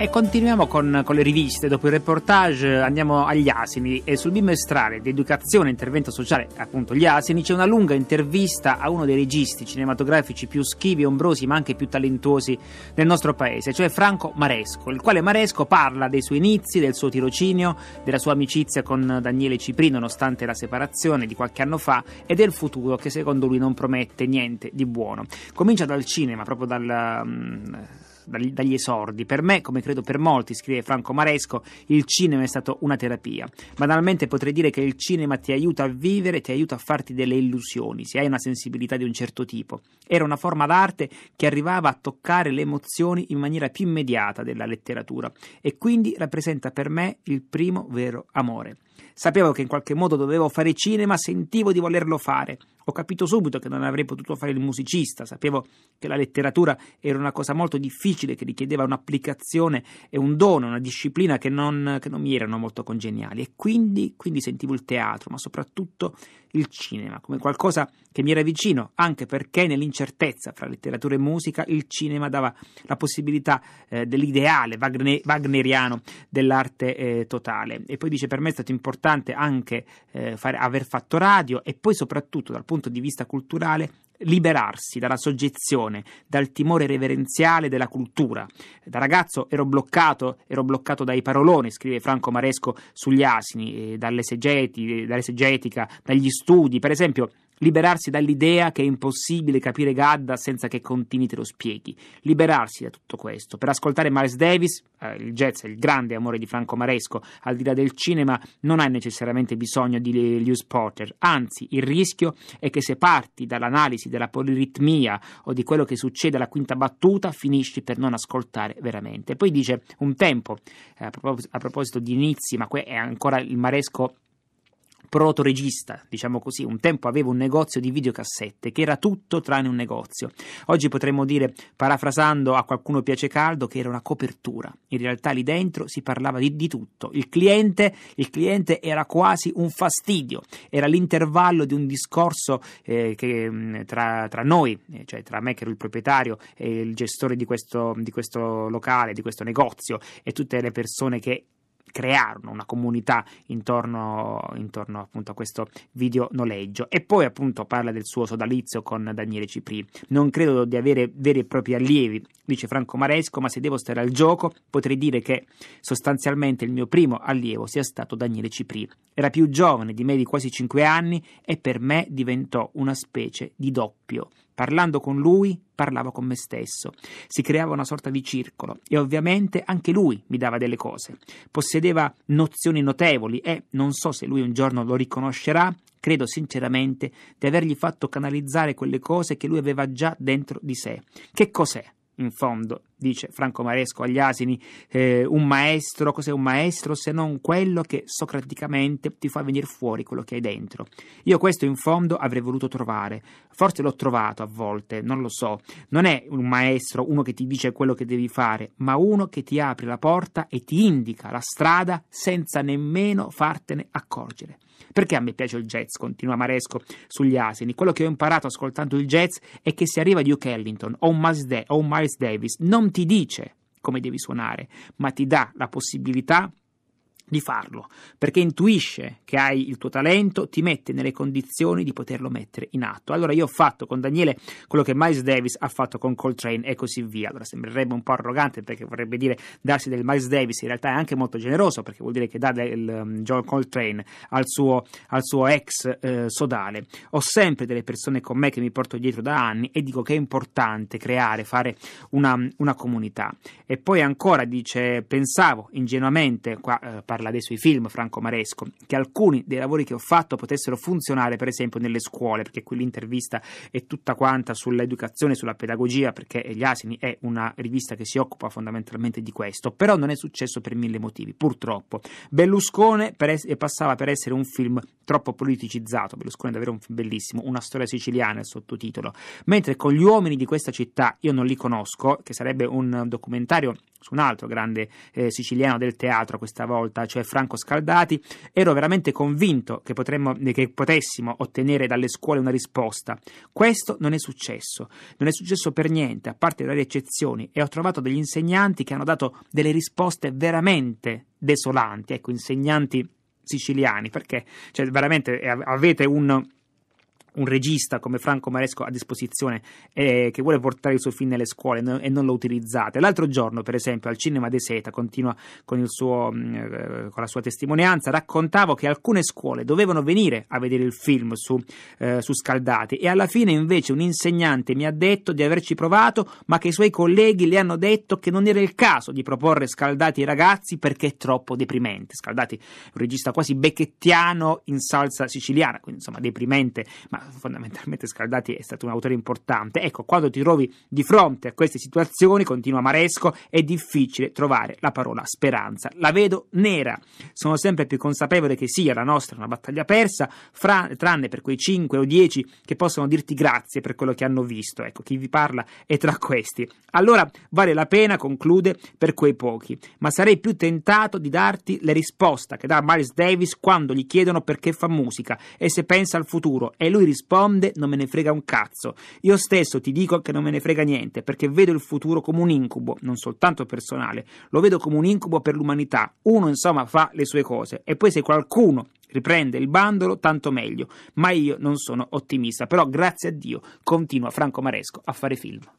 E continuiamo con, con, le riviste, dopo il reportage eh, andiamo agli asini e sul bimestrale di educazione e intervento sociale, appunto gli asini, c'è una lunga intervista a uno dei registi cinematografici più schivi, ombrosi ma anche più talentuosi del nostro paese, cioè Franco Maresco, il quale Maresco parla dei suoi inizi, del suo tirocinio, della sua amicizia con Daniele Cipri nonostante la separazione di qualche anno fa e del futuro che secondo lui non promette niente di buono. Comincia dal cinema, proprio dal... Um, dagli, dagli esordi. Per me, come credo per molti, scrive Franco Maresco, il cinema è stato una terapia. Banalmente potrei dire che il cinema ti aiuta a vivere, ti aiuta a farti delle illusioni, se hai una sensibilità di un certo tipo. Era una forma d'arte che arrivava a toccare le emozioni in maniera più immediata della letteratura e quindi rappresenta per me il primo vero amore. Sapevo che in qualche modo dovevo fare cinema, sentivo di volerlo fare. Ho capito subito che non avrei potuto fare il musicista, sapevo che la letteratura era una cosa molto difficile che richiedeva un'applicazione e un dono, una disciplina che non, che non mi erano molto congeniali e quindi, quindi sentivo il teatro, ma soprattutto il cinema, come qualcosa che mi era vicino, anche perché nell'incertezza fra letteratura e musica il cinema dava la possibilità eh, dell'ideale wagneriano dell'arte eh, totale. E poi dice per me è stato importante anche eh, fare, aver fatto radio e poi soprattutto dal punto di vista culturale liberarsi dalla soggezione, dal timore reverenziale della cultura. Da ragazzo ero bloccato, ero bloccato dai paroloni, scrive Franco Maresco sugli asini, eh, dall'esegetica, eh, dagli studi. Per esempio, liberarsi dall'idea che è impossibile capire Gadda senza che continui te lo spieghi, liberarsi da tutto questo, per ascoltare Miles Davis, eh, il jazz è il grande amore di Franco Maresco, al di là del cinema non hai necessariamente bisogno di Lewis Porter, anzi il rischio è che se parti dall'analisi della poliritmia o di quello che succede alla quinta battuta finisci per non ascoltare veramente. Poi dice un tempo, eh, a, proposito di inizi, ma que- è ancora il Maresco proto-regista, diciamo così, un tempo avevo un negozio di videocassette che era tutto tranne un negozio. Oggi potremmo dire, parafrasando a qualcuno piace caldo, che era una copertura. In realtà lì dentro si parlava di, di tutto. Il cliente, il cliente, era quasi un fastidio, era l'intervallo di un discorso eh, che, tra, tra, noi, eh, cioè tra me che ero il proprietario e il gestore di questo, di questo locale, di questo negozio e tutte le persone che crearono una comunità intorno, intorno appunto a questo video noleggio. E poi appunto parla del suo sodalizio con Daniele Cipri. Non credo di avere veri e propri allievi dice Franco Maresco, ma se devo stare al gioco potrei dire che sostanzialmente il mio primo allievo sia stato Daniele Cipri. Era più giovane di me di quasi 5 anni e per me diventò una specie di doppio. Parlando con lui, parlavo con me stesso. Si creava una sorta di circolo e ovviamente anche lui mi dava delle cose. Possedeva nozioni notevoli e, non so se lui un giorno lo riconoscerà, credo sinceramente di avergli fatto canalizzare quelle cose che lui aveva già dentro di sé. Che cos'è? in fondo dice Franco Maresco agli asini, eh, un maestro, cos'è un maestro se non quello che socraticamente ti fa venire fuori quello che hai dentro? Io questo in fondo avrei voluto trovare, forse l'ho trovato a volte, non lo so. Non è un maestro, uno che ti dice quello che devi fare, ma uno che ti apre la porta e ti indica la strada senza nemmeno fartene accorgere. Perché a me piace il jazz? Continua Maresco sugli asini. Quello che ho imparato ascoltando il jazz è che se arriva Duke Ellington o un Miles, Davis non ti dice come devi suonare, ma ti dà la possibilità di farlo, perché intuisce che hai il tuo talento, ti mette nelle condizioni di poterlo mettere in atto. Allora io ho fatto con Daniele quello che Miles Davis ha fatto con Coltrane e così via. Allora sembrerebbe un po' arrogante perché vorrebbe dire darsi del Miles Davis, in realtà è anche molto generoso perché vuol dire che dà del um, John Coltrane al suo, al suo ex eh, sodale. Ho sempre delle persone con me che mi porto dietro da anni e dico che è importante creare, fare una, una comunità. E poi ancora dice, pensavo ingenuamente, qua eh, parla dei suoi film, Franco Maresco, che alcuni dei lavori che ho fatto potessero funzionare per esempio nelle scuole, perché qui l'intervista è tutta quanta sull'educazione, sulla pedagogia, perché Gli Asini è una rivista che si occupa fondamentalmente di questo, però non è successo per mille motivi, purtroppo. Berluscone es- passava per essere un film troppo politicizzato, Berluscone è davvero un film bellissimo, una storia siciliana il sottotitolo, mentre con gli uomini di questa città, io non li conosco, che sarebbe un documentario su un altro grande eh, siciliano del teatro questa volta, cioè Franco Scaldati, ero veramente convinto che, potremmo, eh, che potessimo ottenere dalle scuole una risposta. Questo non è successo, non è successo per niente, a parte varie eccezioni, e ho trovato degli insegnanti che hanno dato delle risposte veramente desolanti, ecco, insegnanti siciliani, perché cioè, veramente eh, avete un un regista come Franco Maresco a disposizione eh, che vuole portare il suo film nelle scuole no, e non lo utilizzate. L'altro giorno, per esempio, al cinema De Seta, continua con, suo, mm, eh, con la sua testimonianza, raccontavo che alcune scuole dovevano venire a vedere il film su, eh, su, Scaldati e alla fine invece un insegnante mi ha detto di averci provato, ma che i suoi colleghi le hanno detto che non era il caso di proporre Scaldati ai ragazzi perché è troppo deprimente. Scaldati è un regista quasi becchettiano in salsa siciliana, quindi insomma deprimente, ma fondamentalmente Scaldati è stato un autore importante. Ecco, quando ti trovi di fronte a queste situazioni, continua Maresco, è difficile trovare la parola speranza. La vedo nera. Sono sempre più consapevole che sia la nostra una battaglia persa, fra, tranne per quei 5 o 10 che possono dirti grazie per quello che hanno visto. Ecco, chi vi parla è tra questi. Allora vale la pena, conclude, per quei pochi, ma sarei più tentato di darti le risposte che dà Miles Davis quando gli chiedono perché fa musica e se pensa al futuro e lui risponde non me ne frega un cazzo. Io stesso ti dico che non me ne frega niente, perché vedo il futuro come un incubo, non soltanto personale, lo vedo come un incubo per l'umanità. Uno insomma fa le sue cose e poi se qualcuno riprende il bandolo tanto meglio, ma io non sono ottimista, però grazie a Dio continua Franco Maresco a fare film.